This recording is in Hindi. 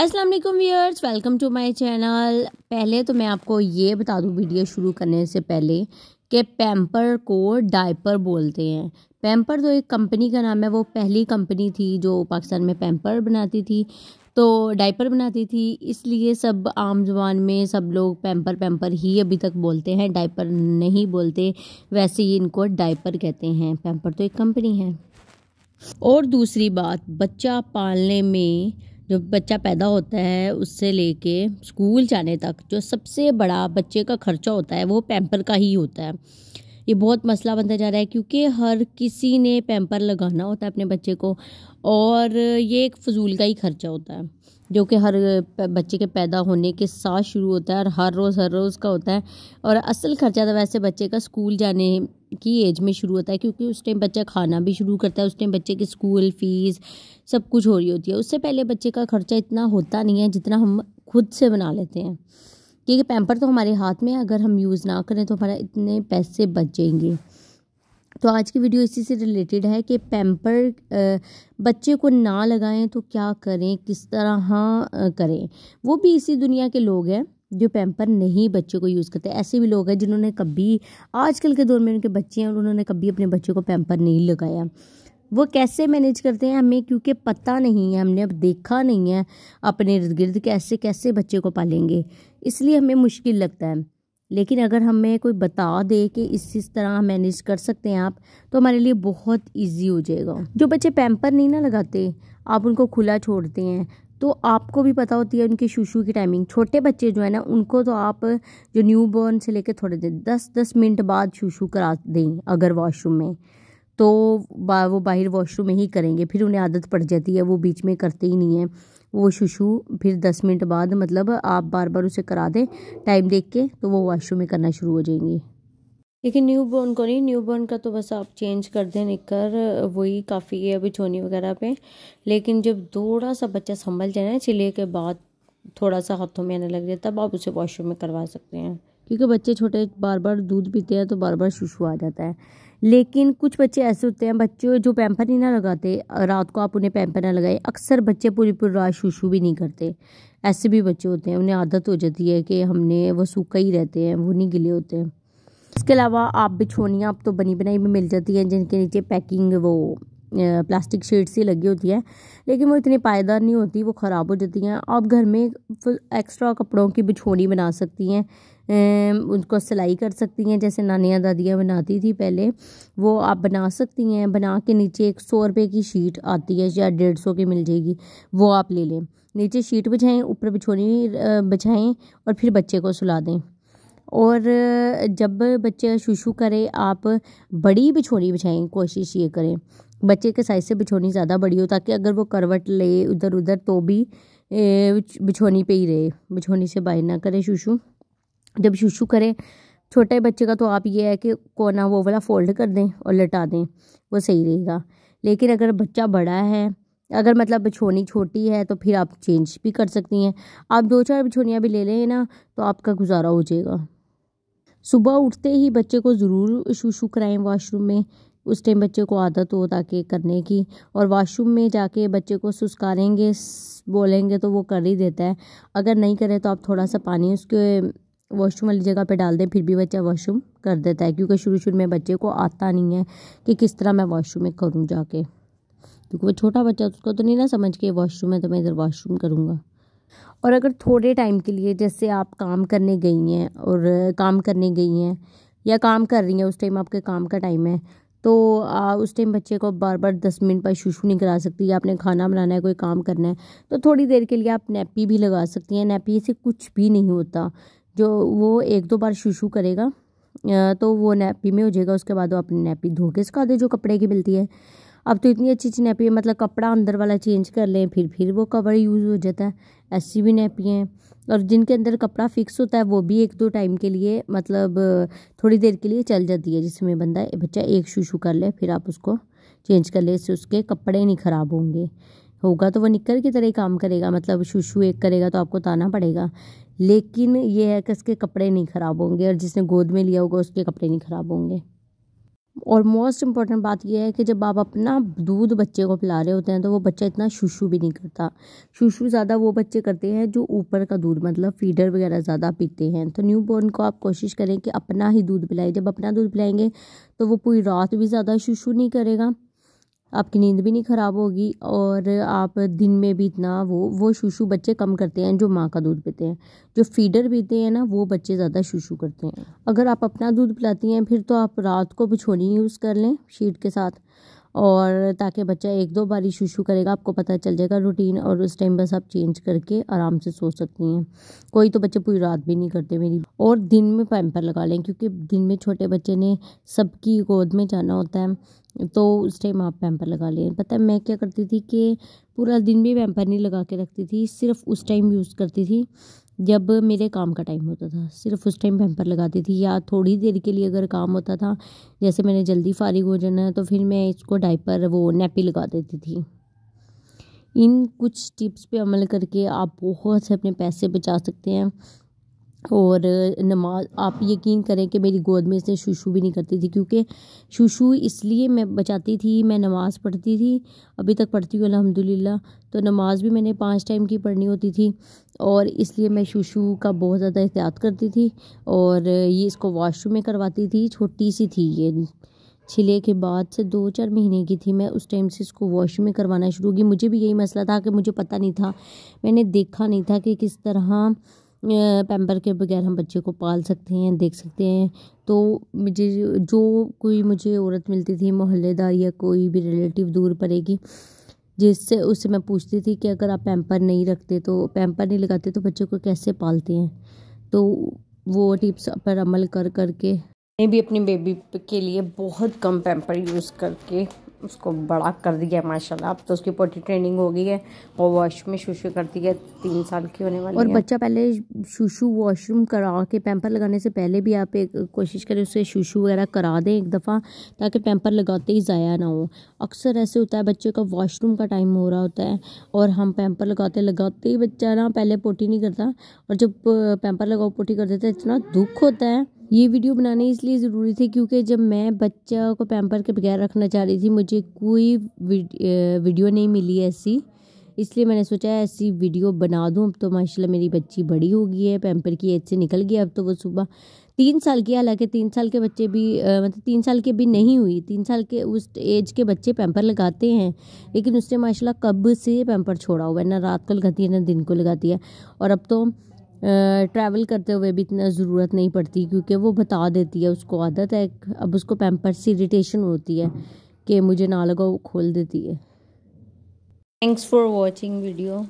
अस्सलाम वालेकुम viewers welcome to my channel पहले तो मैं आपको ये बता दूं वीडियो शुरू करने से पहले कि पैम्पर को डायपर बोलते हैं पैम्पर तो एक कंपनी का नाम है वो पहली कंपनी थी जो पाकिस्तान में पैम्पर बनाती थी तो डायपर बनाती थी इसलिए सब आम जुबान में सब लोग पैम्पर पैम्पर ही अभी तक बोलते हैं डायपर नहीं बोलते वैसे ही इनको डायपर कहते हैं पैम्पर तो एक कंपनी है और दूसरी बात बच्चा पालने में जो बच्चा पैदा होता है उससे लेके स्कूल जाने तक जो सबसे बड़ा बच्चे का खर्चा होता है वो पैम्पर का ही होता है ये बहुत मसला बनता जा रहा है क्योंकि हर किसी ने पैम्पर लगाना होता है अपने बच्चे को और ये एक फजूल का ही खर्चा होता है जो कि हर बच्चे के पैदा होने के साथ शुरू होता है और हर रोज़ हर रोज़ का होता है और असल खर्चा तो वैसे बच्चे का स्कूल जाने की एज में शुरू होता है क्योंकि उस टाइम बच्चा खाना भी शुरू करता है उस टाइम बच्चे की स्कूल फ़ीस सब कुछ हो रही होती है उससे पहले बच्चे का खर्चा इतना होता नहीं है जितना हम खुद से बना लेते हैं क्योंकि पैम्पर तो हमारे हाथ में है अगर हम यूज़ ना करें तो हमारा इतने पैसे बचेंगे तो आज की वीडियो इसी से रिलेटेड है कि पैम्पर बच्चे को ना लगाएं तो क्या करें किस तरह हाँ, करें वो भी इसी दुनिया के लोग हैं जो पैम्पर नहीं बच्चों को यूज़ करते ऐसे भी लोग हैं जिन्होंने कभी आजकल के दौर में उनके बच्चे हैं और उन्होंने कभी अपने बच्चों को पैम्पर नहीं लगाया वो कैसे मैनेज करते हैं हमें क्योंकि पता नहीं है हमने अब देखा नहीं है अपने इर्द गिर्द कैसे कैसे बच्चे को पालेंगे इसलिए हमें मुश्किल लगता है लेकिन अगर हमें कोई बता दे कि इस इस तरह मैनेज कर सकते हैं आप तो हमारे लिए बहुत इजी हो जाएगा जो बच्चे पैम्पर नहीं ना लगाते आप उनको खुला छोड़ते हैं तो आपको भी पता होती है उनके शुशु की टाइमिंग छोटे बच्चे जो है ना उनको तो आप जो न्यू बॉर्न से लेकर थोड़े देर दस दस मिनट बाद शुशु करा दें अगर वॉशरूम में तो बा, वो बाहर वॉशरूम में ही करेंगे फिर उन्हें आदत पड़ जाती है वो बीच में करते ही नहीं है वो शुशु फिर दस मिनट बाद मतलब आप बार बार उसे करा दें टाइम देख के तो वो वॉशरूम में करना शुरू हो जाएंगे लेकिन न्यू बॉर्न को नहीं न्यू बॉर्न का तो बस आप चेंज कर दें निकर वही काफ़ी है अभी छोनी वगैरह पे लेकिन जब थोड़ा सा बच्चा संभल जाए ना चिले के बाद थोड़ा सा हाथों में आने लग जाए तब आप उसे वॉशरूम में करवा सकते हैं क्योंकि बच्चे छोटे बार बार दूध पीते हैं तो बार बार शुशु आ जाता है लेकिन कुछ बच्चे ऐसे होते हैं बच्चे जो पैम्पर ही ना लगाते रात को आप उन्हें पैम्पर ना लगाए अक्सर बच्चे पूरी पूरी रात शुशु भी नहीं करते ऐसे भी बच्चे होते हैं उन्हें आदत हो जाती है कि हमने वो सूखा ही रहते हैं वो नहीं गिले होते हैं इसके अलावा आप बिछोनियाँ आप तो बनी बनाई भी मिल जाती हैं जिनके नीचे पैकिंग वो प्लास्टिक शीट सी लगी होती है लेकिन वो इतनी पायदार नहीं होती वो ख़राब हो जाती हैं आप घर में फुल एक्स्ट्रा कपड़ों की बिछोनी बना सकती हैं उनको सिलाई कर सकती हैं जैसे नानियाँ दादियाँ बनाती थी पहले वो आप बना सकती हैं बना के नीचे एक सौ रुपये की शीट आती है या डेढ़ सौ की मिल जाएगी वो आप ले लें नीचे शीट बिछाएँ ऊपर बिछोनी बिछाएँ और फिर बच्चे को सुला दें और जब बच्चे शुशु करे आप बड़ी बिछौनी बिछाएं कोशिश ये करें बच्चे के साइज़ से बिछौनी ज़्यादा बड़ी हो ताकि अगर वो करवट ले इधर उधर तो भी बिछौनी पे ही रहे बिछौनी से बाहर ना करें शुशु जब शुशु करें छोटे बच्चे का तो आप ये है कि कोना वो वाला फोल्ड कर दें और लटा दें वो सही रहेगा लेकिन अगर बच्चा बड़ा है अगर मतलब बिछोनी छोटी है तो फिर आप चेंज भी कर सकती हैं आप दो चार बिछोनियाँ भी ले लें ना तो आपका गुजारा हो जाएगा सुबह उठते ही बच्चे को ज़रूर शूशू कराएं वॉशरूम में उस टाइम बच्चे को आदत हो ताकि करने की और वॉशरूम में जाके बच्चे को सुस्कारेंगे बोलेंगे तो वो कर ही देता है अगर नहीं करे तो आप थोड़ा सा पानी उसके वॉशरूम वाली जगह पे डाल दें फिर भी बच्चा वॉशरूम कर देता है क्योंकि शुरू शुरू में बच्चे को आता नहीं है कि किस तरह मैं वॉशरूम में करूँ जाके क्योंकि वो छोटा बच्चा उसको तो नहीं ना समझ के वॉशरूम में तो मैं इधर वॉशरूम करूँगा और अगर थोड़े टाइम के लिए जैसे आप काम करने गई हैं और काम करने गई हैं या काम कर रही हैं उस टाइम आपके काम का टाइम है तो आ, उस टाइम बच्चे को बार बार दस मिनट पर शू नहीं करा सकती या आपने खाना बनाना है कोई काम करना है तो थोड़ी देर के लिए आप नैपी भी लगा सकती हैं नैपी से कुछ भी नहीं होता जो वो एक दो बार शूशू करेगा तो वो नैपी में हो जाएगा उसके बाद वो अपनी नैपी धो के सुखा दे जो कपड़े की मिलती है अब तो इतनी अच्छी अच्छी है मतलब कपड़ा अंदर वाला चेंज कर लें फिर फिर वो कवर यूज़ हो जाता है ऐसी भी नैपियाँ हैं और जिनके अंदर कपड़ा फिक्स होता है वो भी एक दो टाइम के लिए मतलब थोड़ी देर के लिए चल जाती है जिसमें बंदा बच्चा एक शूशू कर ले फिर आप उसको चेंज कर ले इससे उसके कपड़े नहीं ख़राब होंगे होगा तो वो निकल की तरह ही काम करेगा मतलब शूशू एक करेगा तो आपको ताना पड़ेगा लेकिन ये है कि उसके कपड़े नहीं ख़राब होंगे और जिसने गोद में लिया होगा उसके कपड़े नहीं ख़राब होंगे और मोस्ट इम्पॉर्टेंट बात यह है कि जब आप अपना दूध बच्चे को पिला रहे होते हैं तो वो बच्चा इतना शुशु भी नहीं करता शुशु ज़्यादा वो बच्चे करते हैं जो ऊपर का दूध मतलब फीडर वगैरह ज़्यादा पीते हैं तो न्यू बॉर्न को आप कोशिश करें कि अपना ही दूध पिलाएं जब अपना दूध पिलाएंगे तो वो पूरी रात भी ज़्यादा शुशु नहीं करेगा आपकी नींद भी नहीं ख़राब होगी और आप दिन में भी इतना वो वो शुशु बच्चे कम करते हैं जो माँ का दूध पीते हैं जो फीडर पीते हैं ना वो बच्चे ज़्यादा शुशु करते हैं अगर आप अपना दूध पिलाती हैं फिर तो आप रात को बिछोनी यूज़ कर लें शीट के साथ और ताकि बच्चा एक दो बारी शूशू करेगा आपको पता चल जाएगा रूटीन और उस टाइम बस आप चेंज करके आराम से सो सकती हैं कोई तो बच्चे पूरी रात भी नहीं करते मेरी और दिन में पैम्पर लगा लें क्योंकि दिन में छोटे बच्चे ने सबकी गोद में जाना होता है तो उस टाइम आप पैम्पर लगा लें पता है मैं क्या करती थी कि पूरा दिन भी पैम्पर नहीं लगा के रखती थी सिर्फ उस टाइम यूज़ करती थी जब मेरे काम का टाइम होता था सिर्फ उस टाइम पैम्पर लगाती थी या थोड़ी देर के लिए अगर काम होता था जैसे मैंने जल्दी फ़ारिग हो जाना है तो फिर मैं इसको डाइपर वो नैपी लगा देती थी इन कुछ टिप्स पे अमल करके आप बहुत से अपने पैसे बचा सकते हैं और नमाज़ आप यकीन करें कि मेरी गोद में इसने शुशु भी नहीं करती थी क्योंकि शुशु इसलिए मैं बचाती थी मैं नमाज़ पढ़ती थी अभी तक पढ़ती हूँ अल्हम्दुलिल्लाह तो नमाज़ भी मैंने पांच टाइम की पढ़नी होती थी और इसलिए मैं शुशु का बहुत ज़्यादा एहतियात करती थी और ये इसको वॉशरूम में करवाती थी छोटी सी थी ये छिले के बाद से दो चार महीने की थी मैं उस टाइम से इसको वॉशरूम में करवाना शुरू की मुझे भी यही मसला था कि मुझे पता नहीं था मैंने देखा नहीं था कि किस तरह पैम्पर के बगैर हम बच्चे को पाल सकते हैं देख सकते हैं तो मुझे जो कोई मुझे औरत मिलती थी मोहल्लेदार या कोई भी रिलेटिव दूर पड़ेगी जिससे उससे मैं पूछती थी कि अगर आप पैम्पर नहीं रखते तो पैम्पर नहीं लगाते तो बच्चे को कैसे पालते हैं तो वो टिप्स पर अमल कर करके मैं भी अपनी बेबी के लिए बहुत कम पैम्पर यूज़ करके उसको बड़ा कर दिया माशाल्लाह अब तो उसकी पोटी ट्रेनिंग हो गई है वो वॉशरूम में शुशु करती है तीन साल की होने वाली और बच्चा पहले शुशु वॉशरूम करा के पैम्पर लगाने से पहले भी आप एक कोशिश करें उसे शुशु वगैरह करा दें एक दफ़ा ताकि पैम्पर लगाते ही ज़ाया ना हो अक्सर ऐसे होता है बच्चे का वॉशरूम का टाइम हो रहा होता है और हम पैम्पर लगाते लगाते ही बच्चा ना पहले पोटी नहीं करता और जब पैम्पर लगाओ पोटी कर देते इतना दुख होता है ये वीडियो बनाना इसलिए ज़रूरी थी क्योंकि जब मैं बच्चा को पैम्पर के बगैर रखना चाह रही थी मुझे कोई वीडियो नहीं मिली ऐसी इसलिए मैंने सोचा ऐसी वीडियो बना दूँ अब तो माशाल्लाह मेरी बच्ची बड़ी हो गई है पैम्पर की एज से निकल गई अब तो वो सुबह तीन साल की हालांकि तीन साल के बच्चे भी आ, मतलब तीन साल के भी नहीं हुई तीन साल के उस एज के बच्चे पैम्पर लगाते हैं लेकिन उसने माशाल्लाह कब से पैम्पर छोड़ा हुआ है ना रात को लगाती है ना दिन को लगाती है और अब तो ट्रैवल करते हुए भी इतना ज़रूरत नहीं पड़ती क्योंकि वो बता देती है उसको आदत है अब उसको पैम्पर्स इरीटेशन होती है कि मुझे ना लगाओ खोल देती है थैंक्स फॉर वॉचिंग वीडियो